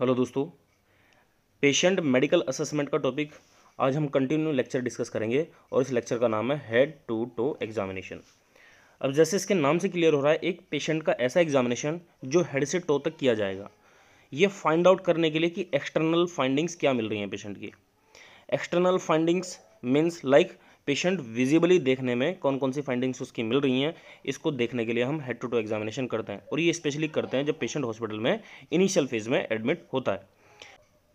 hello दोस्तों patient medical assessment का topic आज हम कंटिन्यू लेक्चर डिस्कस करेंगे और इस लेक्चर का नाम है हेड टू टो एग्जामिनेशन अब जैसे इसके नाम से क्लियर हो रहा है एक पेशेंट का ऐसा एग्जामिनेशन जो हेड से टो तक किया जाएगा ये फाइंड आउट करने के लिए कि एक्सटर्नल फाइंडिंग्स क्या मिल रही हैं पेशेंट की external findings means like patient visibly देखने में कौन कौन सी फाइंडिंग्स उसकी मिल रही हैं इसको देखने के लिए हम हेड टू टू एग्जामिनेशन करते हैं और ये स्पेशली करते हैं जब पेशेंट हॉस्पिटल में इनिशियल फेज में एडमिट होता है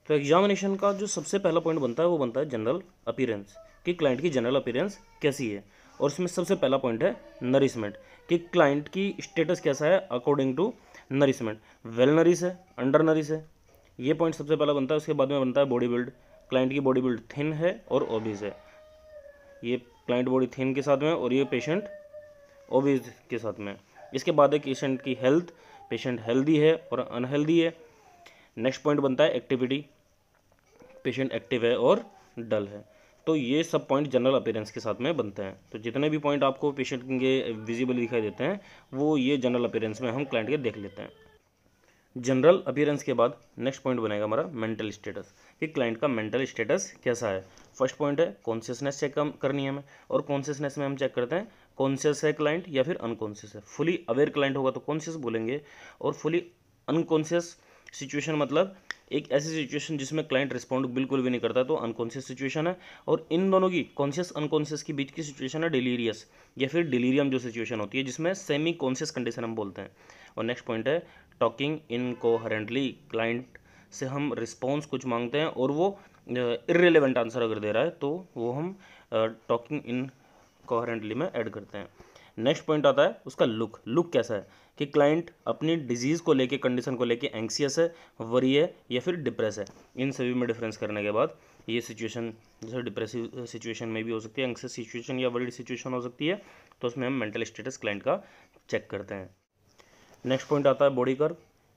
तो एग्जामिनेशन का जो सबसे पहला पॉइंट बनता है वो बनता है जनरल अपीरेंस कि क्लाइंट की जनरल अपीरेंस कैसी है और इसमें सबसे पहला पॉइंट है नरिशमेंट कि क्लाइंट की स्टेटस कैसा है according to nourishment well nourish है अंडर नरिश है ये पॉइंट सबसे पहला बनता है उसके बाद में बनता है बॉडी बिल्ड क्लाइंट की बॉडी बिल्ड थिन है और ओबीज है ये क्लाइंट बॉडी थिन के साथ में और ये पेशेंट ओबीज के साथ में इसके बाद है पेशेंट की हेल्थ पेशेंट हेल्दी है और अनहेल्दी है नेक्स्ट पॉइंट बनता है एक्टिविटी पेशेंट एक्टिव है और डल है तो ये सब पॉइंट जनरल अपेयरेंस के साथ में बनते हैं तो जितने भी पॉइंट आपको पेशेंट के विजिबली दिखाई देते हैं वो ये जनरल अपेयरेंस में हम क्लाइंट के देख लेते हैं जनरल अपीयरेंस के बाद नेक्स्ट पॉइंट बनेगा हमारा मेंटल स्टेटस कि क्लाइंट का मेंटल स्टेटस कैसा है फर्स्ट पॉइंट है कॉन्शियसनेस चेक करनी है हमें और कॉन्शियसनेस में हम चेक करते हैं कॉन्शियस है क्लाइंट या फिर अनकॉन्शियस है फुली अवेयर क्लाइंट होगा तो कॉन्शियस बोलेंगे और फुली अनकॉन्शियस सिचुएशन मतलब एक ऐसी सिचुएशन जिसमें क्लाइंट रिस्पॉन्ड बिल्कुल भी नहीं करता तो अनकॉन्शियस सिचुएशन है और इन दोनों की कॉन्शियस अनकॉन्शियस के बीच की सिचुएशन है डिलीरियस या फिर डिलीरियम जो सिचुएशन होती है जिसमें सेमी कॉन्शियस कंडीशन हम बोलते हैं और नेक्स्ट पॉइंट है टॉकिंग कोहरेंटली क्लाइंट से हम रिस्पॉन्स कुछ मांगते हैं और वो इरेलीवेंट आंसर अगर दे रहा है तो वो हम टॉकिंग इन कोहरेंटली में ऐड करते हैं नेक्स्ट पॉइंट आता है उसका लुक लुक कैसा है कि क्लाइंट अपनी डिजीज़ को लेके कंडीशन को लेके एंक्सियस है वरी है या फिर डिप्रेस है इन सभी में डिफरेंस करने के बाद ये सिचुएशन जैसे डिप्रेसिव सिचुएशन में भी हो सकती है एंक्सियस सिचुएशन या वरीड सिचुएशन हो सकती है तो उसमें हम मेंटल स्टेटस क्लाइंट का चेक करते हैं नेक्स्ट पॉइंट आता है बॉडी कर्व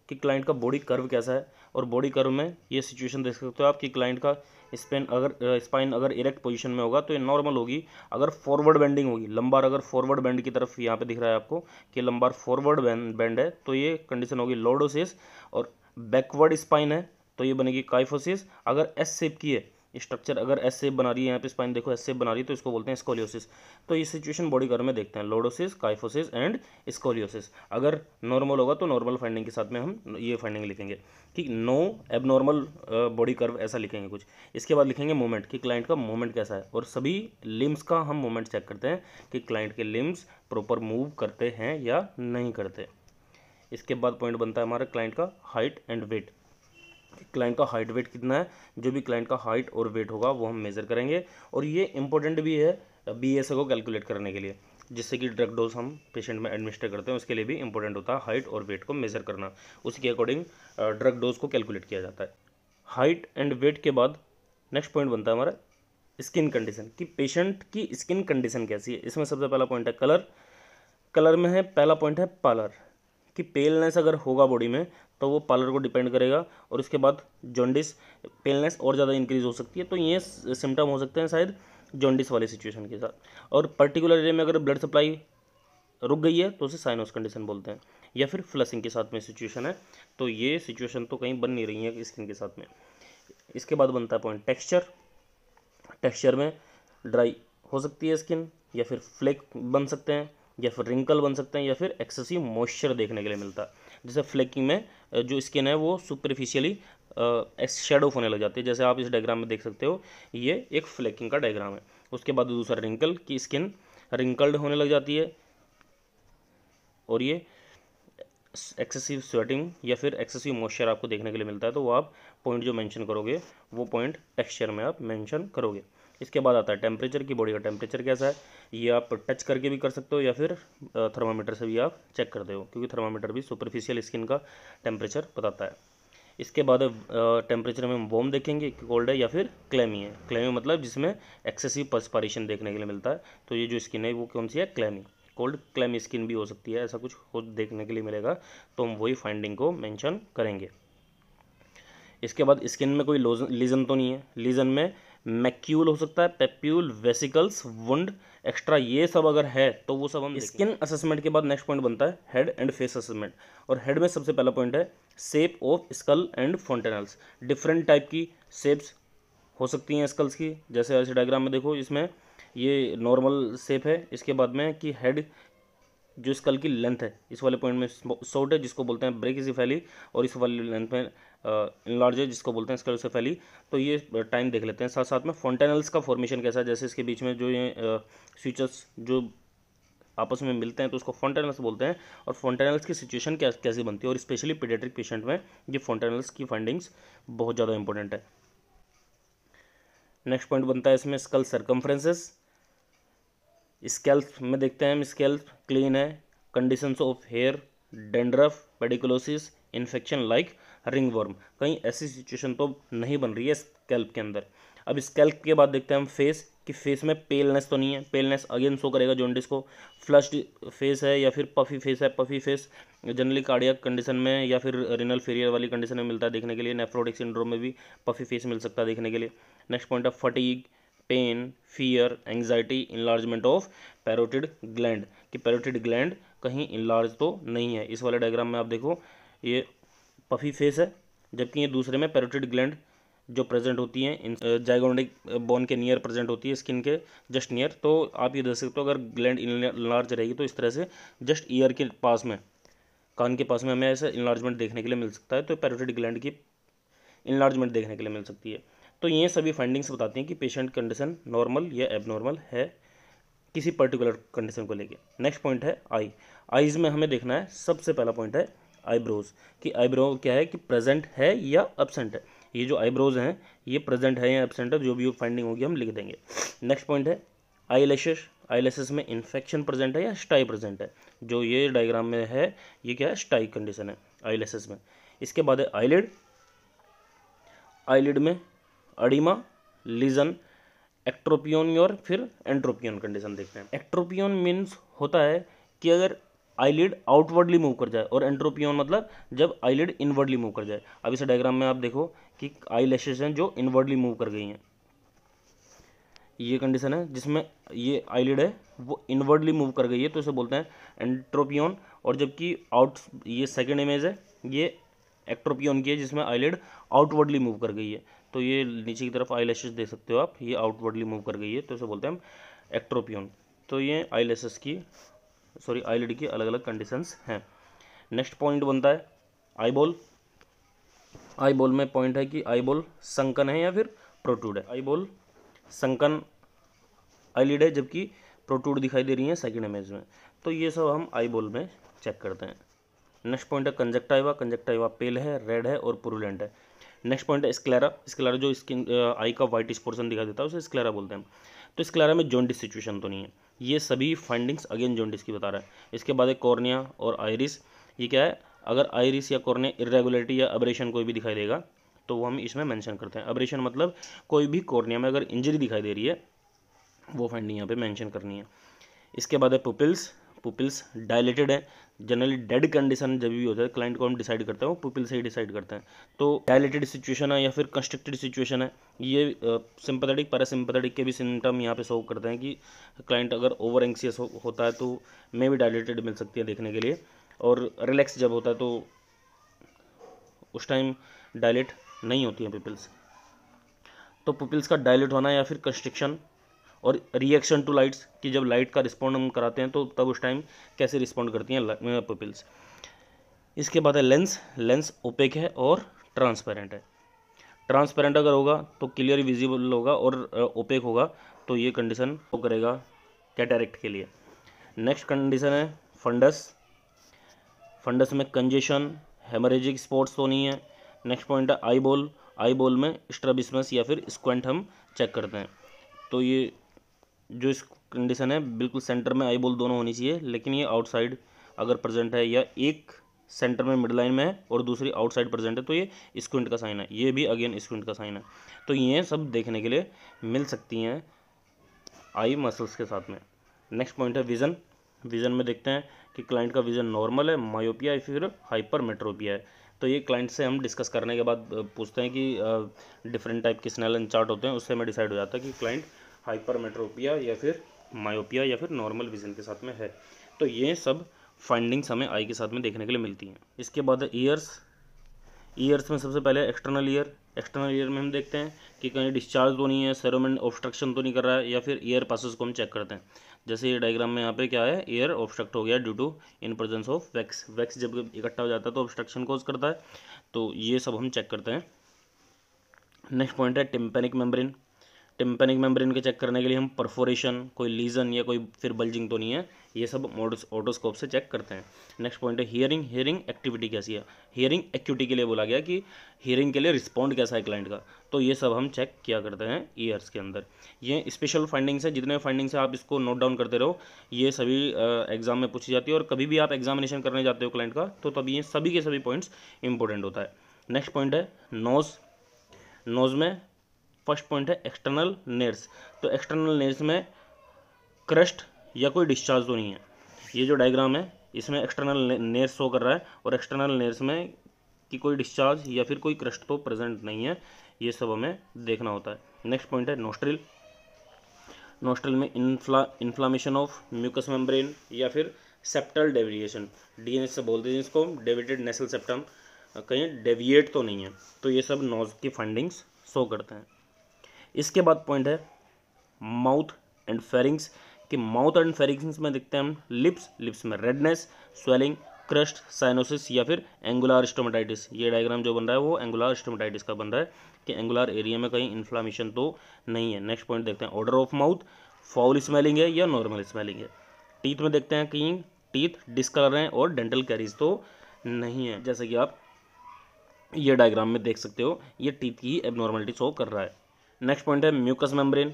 कि क्लाइंट का बॉडी कर्व कैसा है और बॉडी कर्व में ये सिचुएशन देख सकते हो आप कि क्लाइंट का स्पेन अगर स्पाइन अगर इरेक्ट पोजीशन में होगा तो ये नॉर्मल होगी अगर फॉरवर्ड बेंडिंग होगी लंबार अगर फॉरवर्ड बेंड की तरफ यहाँ पे दिख रहा है आपको कि लंबार फॉरवर्ड बेंड है तो ये कंडीशन होगी लोडोसिस और बैकवर्ड स्पाइन है तो ये बनेगी काइफोसिस अगर एस सेप की है स्ट्रक्चर अगर एस बना रही है यहाँ पे स्पाइन देखो एस से बना रही है तो इसको बोलते हैं स्कोलियोसिस तो ये सिचुएशन बॉडी कर्व में देखते हैं लोडोसिस काइफोसिस एंड स्कोलियोसिस अगर नॉर्मल होगा तो नॉर्मल फाइंडिंग के साथ में हम ये फाइंडिंग लिखेंगे ठीक नो एबनॉर्मल बॉडी कर्व ऐसा लिखेंगे कुछ इसके बाद लिखेंगे मूवमेंट कि क्लाइंट का मूवमेंट कैसा है और सभी लिम्स का हम मूवमेंट चेक करते हैं कि क्लाइंट के लिम्स प्रॉपर मूव करते हैं या नहीं करते इसके बाद पॉइंट बनता है हमारा क्लाइंट का हाइट एंड वेट क्लाइंट का हाइट वेट कितना है जो भी क्लाइंट का हाइट और वेट होगा वो हम मेज़र करेंगे और ये इंपॉर्टेंट भी है बी को कैलकुलेट करने के लिए जिससे कि ड्रग डोज हम पेशेंट में एडमिनिस्टर करते हैं उसके लिए भी इंपॉर्टेंट होता है हाइट और वेट को मेज़र करना उसके अकॉर्डिंग ड्रग डोज को कैलकुलेट किया जाता है हाइट एंड वेट के बाद नेक्स्ट पॉइंट बनता है हमारा स्किन कंडीशन कि पेशेंट की स्किन कंडीशन कैसी है इसमें सबसे पहला पॉइंट है कलर कलर में है पहला पॉइंट है पालर कि पेलनेस अगर होगा बॉडी में तो वो पार्लर को डिपेंड करेगा और उसके बाद जॉन्डिस पेलनेस और ज़्यादा इंक्रीज हो सकती है तो ये सिम्टम हो सकते हैं शायद जॉन्डिस वाले सिचुएशन के साथ और पर्टिकुलर एरिया में अगर ब्लड सप्लाई रुक गई है तो उसे साइनोस कंडीशन बोलते हैं या फिर फ्लसिंग के साथ में सिचुएशन है तो ये सिचुएशन तो कहीं बन नहीं रही है स्किन के साथ में इसके बाद बनता है पॉइंट टेक्सचर टेक्सचर में ड्राई हो सकती है स्किन या फिर फ्लेक बन सकते हैं या फिर रिंकल बन सकते हैं या फिर एक्सेसिव मॉइस्चर देखने के लिए मिलता है जैसे फ्लेकिंग में जो स्किन है वो सुपरफिशियली शेडो होने लग जाती है जैसे आप इस डायग्राम में देख सकते हो ये एक फ्लेकिंग का डायग्राम है उसके बाद दूसरा रिंकल की स्किन रिंकल्ड होने लग जाती है और ये एक्सेसिव स्वेटिंग या फिर एक्सेसिव मॉइस्चर आपको देखने के लिए मिलता है तो वो आप पॉइंट जो मेंशन करोगे वो पॉइंट टेक्सचर में आप मेंशन करोगे इसके बाद आता है टेम्परेचर की बॉडी का टेम्परेचर कैसा है ये आप टच करके भी कर सकते हो या फिर थर्मामीटर से भी आप चेक करते हो क्योंकि थर्मामीटर भी सुपरफिशियल स्किन का टेम्परेचर बताता है इसके बाद टेम्परेचर में हम वॉम देखेंगे कोल्ड है या फिर क्लेमी है क्लेमी मतलब जिसमें एक्सेसिव पर्सपारेशन देखने के लिए मिलता है तो ये जो स्किन है वो कौन सी है क्लेमी कोल्ड क्लेमी स्किन भी हो सकती है ऐसा कुछ हो देखने के लिए मिलेगा तो हम वही फाइंडिंग को मेंशन करेंगे इसके बाद स्किन में कोई लीजन तो नहीं है लीजन में मैक्यूल हो सकता है पेप्यूल वेसिकल्स वुंड एक्स्ट्रा ये सब अगर है तो वो सब हम स्किन असेसमेंट के बाद नेक्स्ट पॉइंट बनता है हेड एंड फेस असेसमेंट और हेड में सबसे पहला पॉइंट है shape of skull and fontanelles different type की सेप्स हो सकती हैं स्कल्स की जैसे ऐसे डायग्राम में देखो इसमें ये नॉर्मल सेप है इसके बाद में कि हेड जो स्कल की लेंथ है इस वाले पॉइंट में शॉर्ट है जिसको बोलते हैं ब्रेक फैली और इस वाले लेंथ में लार्ज है जिसको बोलते हैं स्कल फैली तो ये टाइम देख लेते हैं साथ साथ में फॉन्टेनल्स का फॉर्मेशन कैसा है जैसे इसके बीच में जो ये स्विचेस जो आपस में मिलते हैं तो उसको फॉन्टेनल्स बोलते हैं और फॉन्टेनल्स की सिचुएशन कैसी बनती है और स्पेशली पीडियाट्रिक पेशेंट में ये फॉन्टेनल्स की फाइंडिंग्स बहुत ज़्यादा इंपॉर्टेंट है नेक्स्ट पॉइंट बनता है इसमें स्कल सरकमफ्रेंसेस स्केल्प में देखते हैं हम स्केल्प क्लीन है conditions of hair dandruff pediculosis infection like ringworm कहीं ऐसी सिचुएशन तो नहीं बन रही है स्केल्प के अंदर अब स्केल्प के बाद देखते हैं हम फेस कि फेस में पेलनेस तो नहीं है पेलनेस अगेन शो करेगा जॉन्डिस को फ्लश्ड फेस है या फिर पफी फेस है puffy face generally cardiac condition में या फिर रिनल फेरियर वाली कंडीशन में मिलता है देखने के लिए नेफ्रोटिक सिंड्रोम में भी पफी फेस मिल सकता है देखने के लिए next point of fatigue pain fear anxiety enlargement of parotid gland कि पैरोटिड ग्लैंड कहीं इन्लार्ज तो नहीं है इस वाले डायग्राम में आप देखो ये पफी फेस है जबकि ये दूसरे में पैरोटिड ग्लैंड जो प्रेजेंट होती है इन जाइगोनिक बोन के नियर प्रेजेंट होती है स्किन के जस्ट नियर तो आप ये देख सकते हो अगर ग्लैंड इनलार्ज रहेगी तो इस तरह से जस्ट ईयर के पास में कान के पास में हमें ऐसा इन्लार्जमेंट देखने के लिए मिल सकता है तो पैरोटिड ग्लैंड की इन्लार्जमेंट देखने के लिए मिल सकती है तो ये सभी फाइंडिंग्स बताती हैं कि पेशेंट कंडीशन नॉर्मल या एबनॉर्मल है किसी पर्टिकुलर कंडीशन को लेके नेक्स्ट पॉइंट है आई आईज में हमें देखना है सबसे पहला पॉइंट है आईब्रोज कि आईब्रो क्या है कि प्रेजेंट है या एबसेंट है ये जो आईब्रोज हैं ये प्रेजेंट है या एबसेंट है जो भी फाइंडिंग होगी हम लिख देंगे नेक्स्ट पॉइंट है आई लेशेस आई लेशेस में इन्फेक्शन प्रेजेंट है या स्टाई प्रेजेंट है जो ये डायग्राम में है ये क्या है स्टाई कंडीशन है आई लेशेस में इसके बाद है आईलिड आईलिड में अडिमा लीजन एक्ट्रोपियन और फिर एंट्रोपियन कंडीशन देखते हैं एक्ट्रोपियन मीन्स होता है कि अगर आईलिड आउटवर्डली मूव कर जाए और एंट्रोपियन मतलब जब आईलिड इनवर्डली मूव कर जाए अब इसे डायग्राम में आप देखो कि आई लेशेज हैं जो इनवर्डली मूव कर गई हैं ये कंडीशन है जिसमें ये आईलिड है वो इनवर्डली मूव कर गई है तो इसे बोलते हैं एंट्रोपियन और जबकि आउट ये सेकेंड इमेज है ये एक्ट्रोपियन की है जिसमें आईलिड आउटवर्डली मूव कर गई है तो ये नीचे की तरफ आई देख सकते हो आप ये आउटवर्डली मूव कर गई है तो इसे बोलते हैं हम एक्ट्रोपियन तो ये आई की सॉरी आई की अलग अलग कंडीशंस हैं नेक्स्ट पॉइंट बनता है आई बॉल आई बॉल में पॉइंट है कि आई बॉल संकन है या फिर प्रोट्यूड है आई बॉल संकन आईलिड है जबकि प्रोट्यूड दिखाई दे रही है सेकेंड इमेज में तो ये सब हम आई बॉल में चेक करते हैं नेक्स्ट पॉइंट है कंजक्टाइवा कंजक्टाइवा पेल है रेड है और पुरुलेंट है नेक्स्ट पॉइंट है स्क्लेरा स्क्लेरा जो स्किन आई uh, का व्हाइट स्पोर्सन दिखा देता है उसे स्क्लेरा बोलते हैं तो स्क्लेरा में जॉन्डिस सिचुएशन तो नहीं है ये सभी फाइंडिंग्स अगेन जॉन्डिस की बता रहा है इसके बाद एक कॉर्निया और आयरिस ये क्या है अगर आयरिस या कॉर्निया इरेगुलरिटी या अब्रेशन कोई भी दिखाई देगा तो वो हम इसमें मेंशन करते हैं अब्रेशन मतलब कोई भी कॉर्निया में अगर इंजरी दिखाई दे रही है वो फाइंडिंग यहाँ पे मेंशन करनी है इसके बाद है पुपिल्स पुपिल्स डायलेटेड है जनरली डेड कंडीशन जब भी होता है क्लाइंट को हम डिसाइड करते हैं वो पीपल से ही डिसाइड करते हैं तो डायलेटेड सिचुएशन है या फिर कंस्ट्रक्टेड सिचुएशन है ये सिंपथेटिक पैरासिम्पथेटिक के भी सिम्टम यहाँ पे शो करते हैं कि क्लाइंट अगर ओवर एंक्सियस हो, होता है तो मे भी डायलेटेड मिल सकती है देखने के लिए और रिलैक्स जब होता है तो उस टाइम डायलेट नहीं होती है पीपल्स तो पीपल्स का डायलेट होना या फिर कंस्ट्रिक्शन और रिएक्शन टू लाइट्स कि जब लाइट का रिस्पॉन्ड हम कराते हैं तो तब उस टाइम कैसे रिस्पॉन्ड करती हैं पपिल्स इसके बाद है लेंस लेंस ओपेक है और ट्रांसपेरेंट है ट्रांसपेरेंट अगर होगा तो क्लियर विजिबल होगा और ओपेक होगा तो ये कंडीशन वो करेगा कैटेरेक्ट के लिए नेक्स्ट कंडीशन है फंडस फंडस में कंजेशन हेमरेजिक स्पॉट्स तो नहीं है नेक्स्ट पॉइंट है आई बॉल आई बॉल में स्ट्रबिसमस या फिर स्क्वेंट हम चेक करते हैं तो ये जो इस कंडीशन है बिल्कुल सेंटर में आई बोल दोनों होनी चाहिए लेकिन ये आउटसाइड अगर प्रेजेंट है या एक सेंटर में मिड लाइन में है और दूसरी आउटसाइड प्रेजेंट है तो ये स्क्विंट का साइन है ये भी अगेन स्क्विंट का साइन है तो ये सब देखने के लिए मिल सकती हैं आई मसल्स के साथ में नेक्स्ट पॉइंट है विज़न विज़न में देखते हैं कि क्लाइंट का विज़न नॉर्मल है मायोपिया या फिर हाइपर मेट्रोपिया है तो ये क्लाइंट से हम डिस्कस करने के बाद पूछते हैं कि डिफरेंट टाइप के स्नैलन चार्ट होते हैं उससे हमें डिसाइड हो जाता है कि क्लाइंट हाइपरमेट्रोपिया या फिर मायोपिया या फिर नॉर्मल विजन के साथ में है तो ये सब फाइंडिंग्स हमें आई के साथ में देखने के लिए मिलती हैं इसके बाद ईयर्स ईयर्स में सबसे पहले एक्सटर्नल ईयर एक्सटर्नल ईयर में हम देखते हैं कि कहीं डिस्चार्ज तो नहीं है सेरोमेंट ऑब्स्ट्रक्शन तो नहीं कर रहा है या फिर ईयर पासिस को हम चेक करते हैं जैसे ये डायग्राम में यहाँ पे क्या है ईयर ऑब्स्ट्रक्ट हो गया due to in presence of wax wax जब इकट्ठा हो जाता है तो ऑब्स्ट्रक्शन कोज करता है तो ये सब हम चेक करते हैं नेक्स्ट पॉइंट है टिम्पेनिक मेम्ब्रेन टिम्पेनिक मेम्ब्रेन के चेक करने के लिए हम परफोरेशन कोई लीजन या कोई फिर बल्जिंग तो नहीं है ये सब मोडस ऑटोस्कोप से चेक करते हैं नेक्स्ट पॉइंट है हियरिंग हियरिंग एक्टिविटी कैसी है हियरिंग एक्यूटी के लिए बोला गया कि हियरिंग के लिए रिस्पॉन्ड कैसा है क्लाइंट का तो ये सब हम चेक किया करते हैं ईयर्स के अंदर ये स्पेशल फाइंडिंग्स है जितने फाइंडिंग्स है आप इसको नोट डाउन करते रहो ये सभी एग्जाम में पूछी जाती है और कभी भी आप एग्जामिनेशन करने जाते हो क्लाइंट का तो तभी ये सभी के सभी पॉइंट्स इंपॉर्टेंट होता है नेक्स्ट पॉइंट है नोज़ नोज़ में फर्स्ट पॉइंट है एक्सटर्नल नेर्स तो एक्सटर्नल नेर्स में क्रस्ट या कोई डिस्चार्ज तो नहीं है ये जो डायग्राम है इसमें एक्सटर्नल नेर्स शो कर रहा है और एक्सटर्नल नेर्स में कि कोई डिस्चार्ज या फिर कोई क्रस्ट तो प्रेजेंट नहीं है ये सब हमें देखना होता है नेक्स्ट पॉइंट है नोस्ट्रिल नोस्ट्रिल में इन्फ्ला इन्फ्लामेशन ऑफ म्यूकस मेम्ब्रेन या फिर सेप्टल डेविएशन एस से बोलते हैं इसको डेविटेड नेसल सेप्टम कहीं डेविएट तो नहीं है तो ये सब नोज की फंडिंग्स शो करते हैं इसके बाद पॉइंट है माउथ एंड फेरिंग्स कि माउथ एंड फेरिंग्स में देखते हैं हम लिप्स लिप्स में रेडनेस स्वेलिंग क्रस्ट साइनोसिस या फिर एंगुलर स्टोमेटाइटिस ये डायग्राम जो बन रहा है वो एंगुलर स्टोमेटाइटिस का बन रहा है कि एंगुलर एरिया में कहीं इन्फ्लामेशन तो नहीं है नेक्स्ट पॉइंट देखते हैं odour of mouth foul smelling है या नॉर्मल स्मेलिंग है टीथ में देखते हैं कहीं टीथ डिस्कलर हैं और डेंटल कैरीज तो नहीं है जैसे कि आप ये डायग्राम में देख सकते हो ये टीथ की एबनॉर्मलिटी शो कर रहा है नेक्स्ट पॉइंट है mucous membrane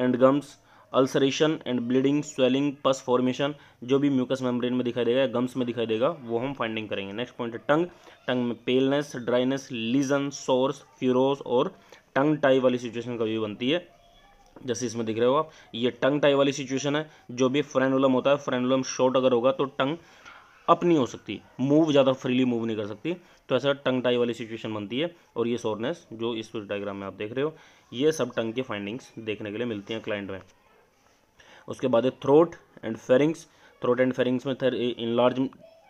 and gums ulceration and bleeding swelling pus formation जो भी म्यूकस मेम्ब्रेन में दिखाई देगा गम्स में दिखाई देगा वो हम फाइंडिंग करेंगे नेक्स्ट पॉइंट है टंग टंग में paleness dryness lesion sores furrows और टंग टाई वाली सिचुएशन कभी बनती है जैसे इसमें दिख रहे हो आप ये टंग टाई वाली सिचुएशन है जो भी फ्रेंडुलम होता है फ्रेंडुलम शॉर्ट अगर होगा तो टंग अप नहीं हो सकती मूव ज़्यादा फ्रीली मूव नहीं कर सकती तो ऐसा टंग टाई वाली सिचुएशन बनती है और ये सोरनेस जो इस डायग्राम में आप देख रहे हो ये सब टंग के फाइंडिंग्स देखने के लिए मिलती हैं क्लाइंट में उसके बाद है throat and pharynx throat and pharynx में थर इनलार्ज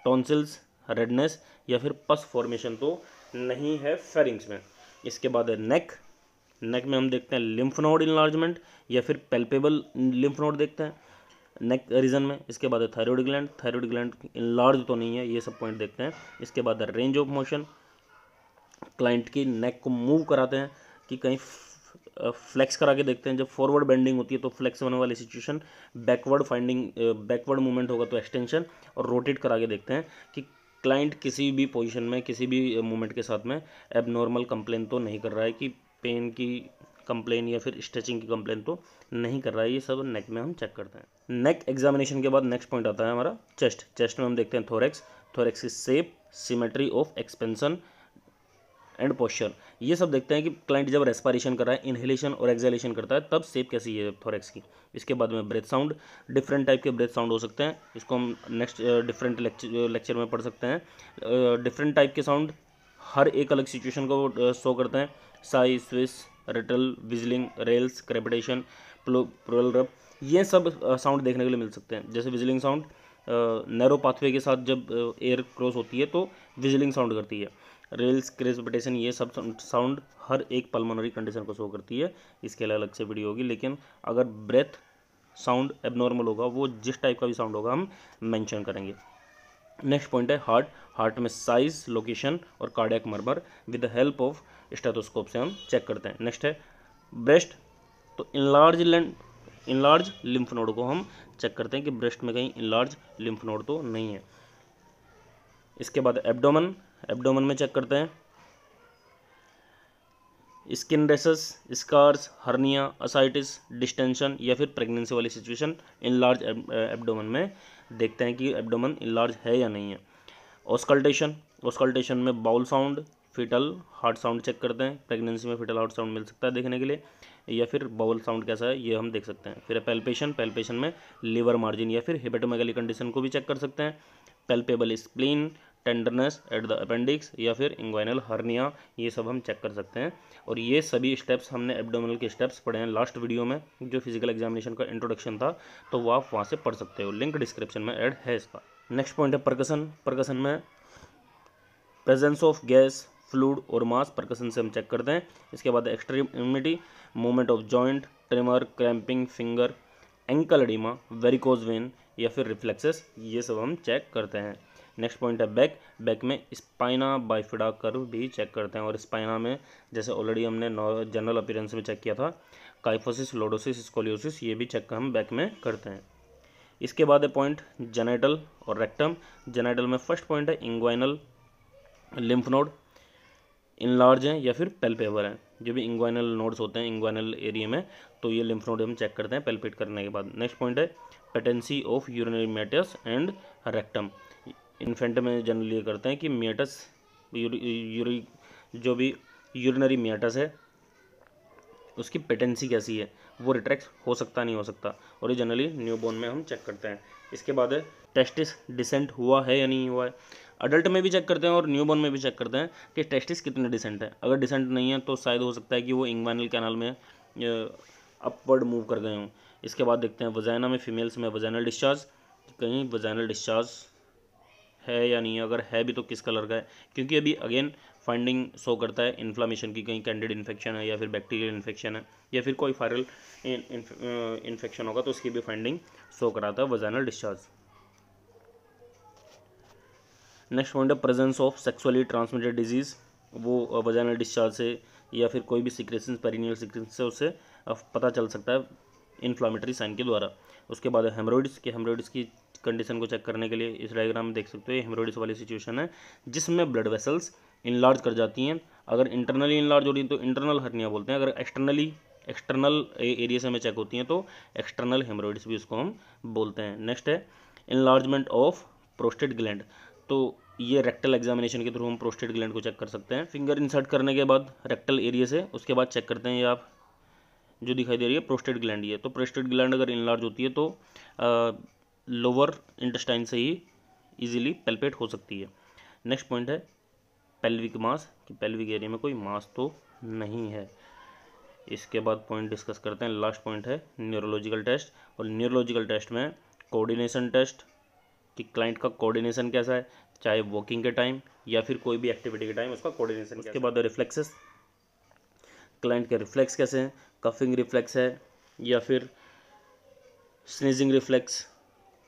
टॉन्सिल्स रेडनेस या फिर पस फॉर्मेशन तो नहीं है फेरिंग्स में इसके बाद है नेक नेक में हम देखते हैं लिम्फ नोड इन्लार्जमेंट या फिर पेल्पेबल लिम्फ नोड देखते हैं नेक रीजन में इसके बाद है thyroid gland thyroid gland large तो नहीं है ये सब पॉइंट देखते हैं इसके बाद है रेंज ऑफ मोशन क्लाइंट की नेक को मूव कराते हैं कि कहीं फ्लेक्स करा के देखते हैं जब फॉरवर्ड बेंडिंग होती है तो फ्लेक्स होने वाली situation backward finding backward movement होगा तो एक्सटेंशन और रोटेट करा के देखते हैं कि क्लाइंट किसी भी पोजिशन में किसी भी मूवमेंट के साथ में एबनॉर्मल कंप्लेन तो नहीं कर रहा है कि पेन की कंप्लेन या फिर स्ट्रेचिंग की कंप्लेन तो नहीं कर रहा है ये सब नेक में हम चेक करते हैं नेक एग्जामिनेशन के बाद नेक्स्ट पॉइंट आता है हमारा चेस्ट चेस्ट में हम देखते हैं थोरेक्स थोरेक्स की shape symmetry of expansion and posture ये सब देखते हैं कि क्लाइंट जब रेस्पायरेशन कर रहा है इनहेलेशन और एक्जेलेशन करता है तब सेप कैसी है थोरेक्स की इसके बाद में ब्रेथ साउंड डिफरेंट टाइप के ब्रेथ साउंड हो सकते हैं इसको हम नेक्स्ट डिफरेंट लेक्चर में पढ़ सकते हैं डिफरेंट टाइप के साउंड हर एक अलग सिचुएशन को शो करते हैं साई स्विस रिटल whistling rales crepitation pleural rub ये सब साउंड देखने के लिए मिल सकते हैं जैसे विजलिंग साउंड नैरो पाथवे के साथ जब एयर क्रॉस होती है तो विजलिंग साउंड करती है रेल्स क्रेसपिटेशन ये सब साउंड हर एक पल्मोनरी कंडीशन को शो करती है इसके अलग अलग से वीडियो होगी लेकिन अगर ब्रेथ साउंड एबनॉर्मल होगा वो जिस टाइप का भी साउंड होगा हम मेंशन करेंगे नेक्स्ट पॉइंट है हार्ट हार्ट में साइज लोकेशन और cardiac murmur with the help of stethoscope से हम चेक करते हैं नेक्स्ट है ब्रेस्ट तो इनलार्ज लेंड इनलार्ज लिम्फ नोड को हम चेक करते हैं कि ब्रेस्ट में कहीं इनलार्ज लिम्फ नोड तो नहीं है इसके बाद एब्डोमन एब्डोमन में चेक करते हैं skin rashes scars hernia ascites distension या फिर प्रेगनेंसी वाली सिचुएशन इन लार्ज एब्डोमन में देखते हैं कि एब्डोमन इन लार्ज है या नहीं है ऑस्कल्टेशन ऑस्कल्टेशन में bowel sound fetal heart sound check करते हैं प्रेगनेंसी में फिटल हार्ट साउंड मिल सकता है देखने के लिए या फिर बाउल साउंड कैसा है ये हम देख सकते हैं फिर पेल्पेशन पेल्पेशन में लीवर मार्जिन या फिर हिपेटोमेगली कंडीशन को भी चेक कर सकते हैं palpable spleen tenderness at the appendix या फिर इंग्वाइनल हर्निया ये सब हम चेक कर सकते हैं और ये सभी स्टेप्स हमने एब्डोमिनल के स्टेप्स पढ़े हैं लास्ट वीडियो में जो फिजिकल एग्जामिनेशन का इंट्रोडक्शन था तो वो आप वहाँ से पढ़ सकते हो लिंक डिस्क्रिप्शन में ऐड है इसका नेक्स्ट पॉइंट है प्रकसन प्रकसन में प्रेजेंस ऑफ गैस फ्लूड और मास प्रकर्षण से हम चेक करते हैं इसके बाद immunity movement of joint tremor cramping finger ankle oedema varicose vein या फिर रिफ्लेक्सेस ये सब हम चेक करते हैं नेक्स्ट पॉइंट है बैक बैक में स्पाइना बाइफिडा कर्व भी चेक करते हैं और स्पाइना में जैसे ऑलरेडी हमने जनरल अपीरेंस में चेक किया था काइफोसिस लोडोसिस स्कोलियोसिस ये भी चेक हम बैक में करते हैं इसके बाद है पॉइंट जेनेटल और रेक्टम जेनेटल में फर्स्ट पॉइंट है इंग्वाइनल लिम्फ नोड इनलार्ज हैं या फिर पेल्पेवर हैं जो भी इंग्वाइनल नोड्स होते हैं इंग्वाइनल एरिया में तो ये लिम्फ नोड हम चेक करते हैं पेल्पेट करने के बाद नेक्स्ट पॉइंट है patency of urinary meatus and rectum infant में जनरली ये करते हैं कि मेटस यूरी जो भी यूरिनरी मेटस है उसकी पेटेंसी कैसी है वो रिट्रैक्ट हो सकता नहीं हो सकता और ये जनरली न्यूबॉर्न में हम चेक करते हैं इसके बाद है टेस्टिस डिसेंट हुआ है या नहीं हुआ है अडल्ट में भी चेक करते हैं और न्यूबॉर्न में भी चेक करते हैं कि टेस्टिस कितने डिसेंट है अगर डिसेंट नहीं है तो शायद हो सकता है कि वो इंगवाइनल कैनल में अपवर्ड मूव कर गए हों इसके बाद देखते हैं वजाइना में फीमेल्स में वजाइनल डिस्चार्ज कहीं वजाइनल डिस्चार्ज है या नहीं अगर है भी तो किस कलर का है क्योंकि अभी अगेन फाइंडिंग शो करता है इन्फ्लामेशन की कहीं कैंडिड इन्फेक्शन है या फिर बैक्टीरियल इन्फेक्शन है या फिर कोई वायरल इन्फेक्शन होगा तो उसकी भी फाइंडिंग शो कराता है वजाइनल डिस्चार्ज नेक्स्ट पॉइंट है presence of sexually transmitted disease वो वजाइनल uh, डिस्चार्ज से या फिर कोई भी सिक्रेशन पेरिनियल सिक्रेशन से उससे uh, पता चल सकता है इन्फ्लामेटरी साइन के द्वारा उसके बाद हेमरोइड्स के हेमरोइड्स की कंडीशन को चेक करने के लिए इस डायग्राम में देख सकते हो हेमरोइड्स वाली सिचुएशन है जिसमें ब्लड वेसल्स इनलार्ज कर जाती हैं अगर इंटरनली इनलार्ज हो रही है तो इंटरनल हर्निया बोलते हैं अगर एक्सटर्नली एक्सटर्नल एरिया से हमें चेक होती हैं तो एक्सटर्नल हेमरोइड्स भी उसको हम बोलते हैं नेक्स्ट है इनलार्जमेंट ऑफ प्रोस्टेट ग्लैंड तो ये रेक्टल एग्जामिनेशन के थ्रू हम प्रोस्टेट ग्लैंड को चेक कर सकते हैं फिंगर इंसर्ट करने के बाद रेक्टल एरिया से उसके बाद चेक करते हैं ये आप जो दिखाई दे रही है प्रोस्टेट ग्लैंड ये तो प्रोस्टेट ग्लैंड अगर इनलार्ज होती है तो लोअर इंटेस्टाइन से ही इजीली पेल्पेट हो सकती है नेक्स्ट पॉइंट है पेल्विक मास कि पेल्विक एरिया में कोई मास तो नहीं है इसके बाद पॉइंट डिस्कस करते हैं लास्ट पॉइंट है न्यूरोलॉजिकल टेस्ट और न्यूरोलॉजिकल टेस्ट में कोऑर्डिनेशन टेस्ट कि क्लाइंट का कोऑर्डिनेशन कैसा है चाहे वॉकिंग के टाइम या फिर कोई भी एक्टिविटी के टाइम उसका कोऑर्डिनेशन उसके बाद रिफ्लेक्सेस क्लाइंट के रिफ्लेक्स कैसे हैं कफिंग रिफ्लेक्स है या फिर स्नीजिंग रिफ्लेक्स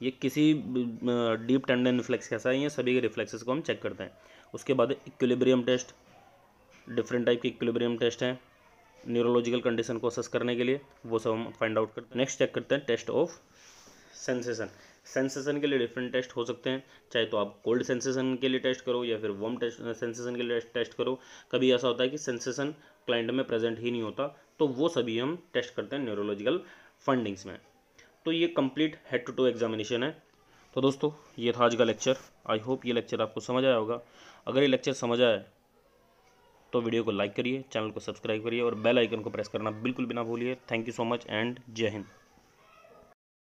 ये किसी डीप टेंडन रिफ्लेक्स कैसा है ये सभी के रिफ्लेक्सेस को हम चेक करते हैं उसके बाद इक्विलिब्रियम टेस्ट डिफरेंट टाइप के इक्विलिब्रियम टेस्ट हैं न्यूरोलॉजिकल कंडीशन को असेस करने के लिए वो सब हम फाइंड आउट करते हैं नेक्स्ट चेक करते हैं टेस्ट ऑफ सेंसेशन सेंसेशन के लिए डिफरेंट टेस्ट हो सकते हैं चाहे तो आप कोल्ड सेंसेशन के लिए टेस्ट करो या फिर वम टेस्ट सेंसेशन के लिए टेस्ट करो कभी ऐसा होता है कि सेंसेशन क्लाइंट में प्रेजेंट ही नहीं होता तो वो सभी हम टेस्ट करते हैं न्यूरोलॉजिकल फंडिंग्स में तो ये complete head to toe examination है तो दोस्तों ये था आज का लेक्चर आई होप ये लेक्चर आपको समझ आया होगा अगर ये लेक्चर समझ आए तो वीडियो को लाइक करिए चैनल को सब्सक्राइब करिए और बेल आइकन को प्रेस करना बिल्कुल भी ना भूलिए thank you so much and जय हिंद